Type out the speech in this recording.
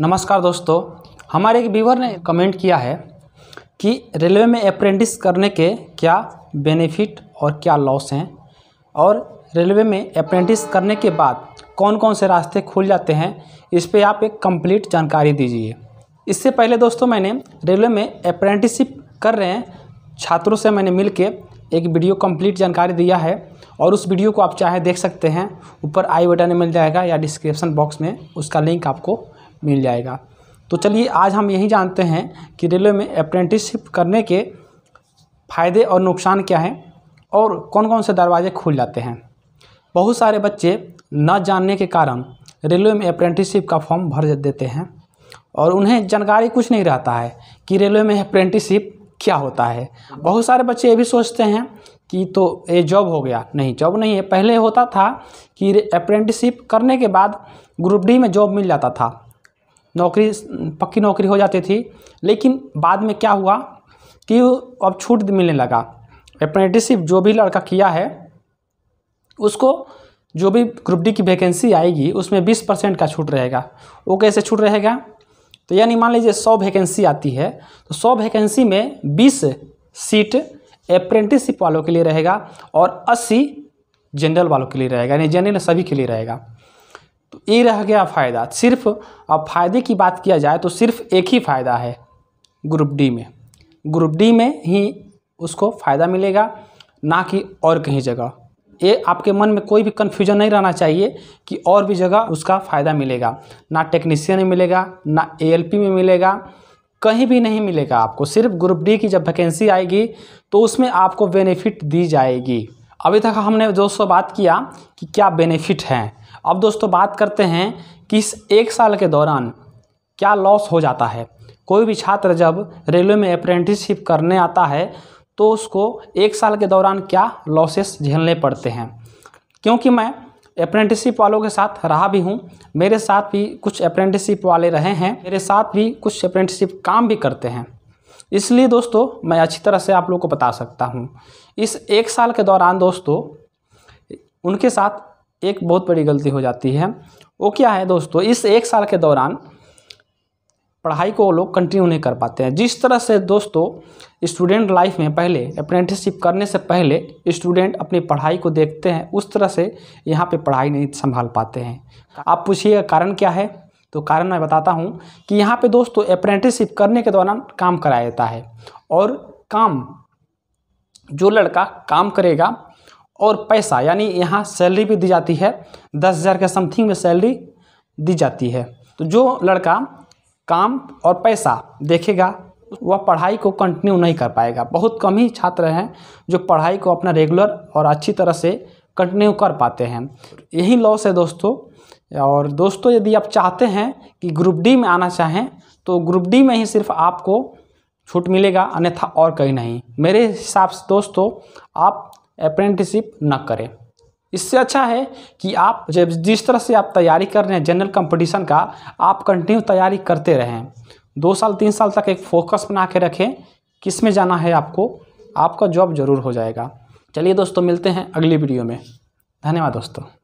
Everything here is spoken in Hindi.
नमस्कार दोस्तों हमारे एक व्यूवर ने कमेंट किया है कि रेलवे में अप्रेंटिस करने के क्या बेनिफिट और क्या लॉस हैं और रेलवे में अप्रेंटिस करने के बाद कौन कौन से रास्ते खुल जाते हैं इस पर आप एक कंप्लीट जानकारी दीजिए इससे पहले दोस्तों मैंने रेलवे में अप्रेंटिसशिप कर रहे हैं छात्रों से मैंने मिल के एक वीडियो कंप्लीट जानकारी दिया है और उस वीडियो को आप चाहे देख सकते हैं ऊपर आई बटन में मिल जाएगा या डिस्क्रिप्शन बॉक्स में उसका लिंक आपको मिल जाएगा तो चलिए आज हम यही जानते हैं कि रेलवे में अप्रेंटिसशिप करने के फ़ायदे और नुकसान क्या हैं और कौन कौन से दरवाजे खुल जाते हैं बहुत सारे बच्चे न जानने के कारण रेलवे में अप्रेंटिसशिप का फॉर्म भर देते हैं और उन्हें जानकारी कुछ नहीं रहता है कि रेलवे में अप्रेंटिसशिप क्या होता है बहुत सारे बच्चे ये भी सोचते हैं कि तो ये जॉब हो गया नहीं जॉब नहीं है पहले होता था कि अप्रेंटिसशिप करने के बाद ग्रुप डी में जॉब मिल जाता था नौकरी पक्की नौकरी हो जाती थी लेकिन बाद में क्या हुआ कि अब छूट मिलने लगा अप्रेंटिसिप जो भी लड़का किया है उसको जो भी ग्रुप डी की वैकेंसी आएगी उसमें बीस परसेंट का छूट रहेगा वो कैसे छूट रहेगा तो यानी मान लीजिए सौ वैकेंसी आती है तो सौ वैकेंसी में बीस सीट अप्रेंटिसिप वालों के लिए रहेगा और अस्सी जनरल वालों के लिए रहेगा यानी जनरल सभी के लिए रहेगा तो ये रह गया फ़ायदा सिर्फ अब फायदे की बात किया जाए तो सिर्फ एक ही फ़ायदा है ग्रुप डी में ग्रुप डी में ही उसको फ़ायदा मिलेगा ना कि और कहीं जगह ये आपके मन में कोई भी कन्फ्यूजन नहीं रहना चाहिए कि और भी जगह उसका फ़ायदा मिलेगा ना टेक्नीशियन में मिलेगा ना ए में मिलेगा कहीं भी नहीं मिलेगा आपको सिर्फ ग्रुप डी की जब वैकेंसी आएगी तो उसमें आपको बेनिफिट दी जाएगी अभी तक हमने दोस्तों बात किया कि क्या बेनिफिट हैं अब दोस्तों बात करते हैं कि इस एक साल के दौरान क्या लॉस हो जाता है कोई भी छात्र जब रेलवे में अप्रेंटिसशिप करने आता है तो उसको एक साल के दौरान क्या लॉसेस झेलने पड़ते हैं क्योंकि मैं अप्रेंटिसशिप वालों के साथ रहा भी हूँ मेरे साथ भी कुछ अप्रेंटिसशिप वाले रहे हैं मेरे साथ भी कुछ अप्रेंटिसशिप काम भी करते हैं इसलिए दोस्तों मैं अच्छी तरह से आप लोग को बता सकता हूँ इस एक साल के दौरान दोस्तों उनके साथ एक बहुत बड़ी गलती हो जाती है वो क्या है दोस्तों इस एक साल के दौरान पढ़ाई को लोग कंटिन्यू नहीं कर पाते हैं जिस तरह से दोस्तों स्टूडेंट लाइफ में पहले अप्रेंटिसशिप करने से पहले स्टूडेंट अपनी पढ़ाई को देखते हैं उस तरह से यहाँ पे पढ़ाई नहीं संभाल पाते हैं आप पूछिएगा कारण क्या है तो कारण मैं बताता हूँ कि यहाँ पे दोस्तों अप्रेंटिसशिप करने के दौरान काम कराया जाता है और काम जो लड़का काम करेगा और पैसा यानी यहाँ सैलरी भी दी जाती है दस हज़ार के समथिंग में सैलरी दी जाती है तो जो लड़का काम और पैसा देखेगा वह पढ़ाई को कंटिन्यू नहीं कर पाएगा बहुत कम ही छात्र हैं जो पढ़ाई को अपना रेगुलर और अच्छी तरह से कंटिन्यू कर पाते हैं यही लॉस है दोस्तों और दोस्तों यदि आप चाहते हैं कि ग्रुप डी में आना चाहें तो ग्रुप डी में ही सिर्फ आपको छूट मिलेगा अन्यथा और कहीं नहीं मेरे हिसाब से दोस्तों आप अप्रेंटिसिप न करें इससे अच्छा है कि आप जब जिस तरह से आप तैयारी कर रहे हैं जनरल कंपटीशन का आप कंटिन्यू तैयारी करते रहें दो साल तीन साल तक एक फोकस बना के रखें किस में जाना है आपको आपका जॉब जरूर हो जाएगा चलिए दोस्तों मिलते हैं अगली वीडियो में धन्यवाद दोस्तों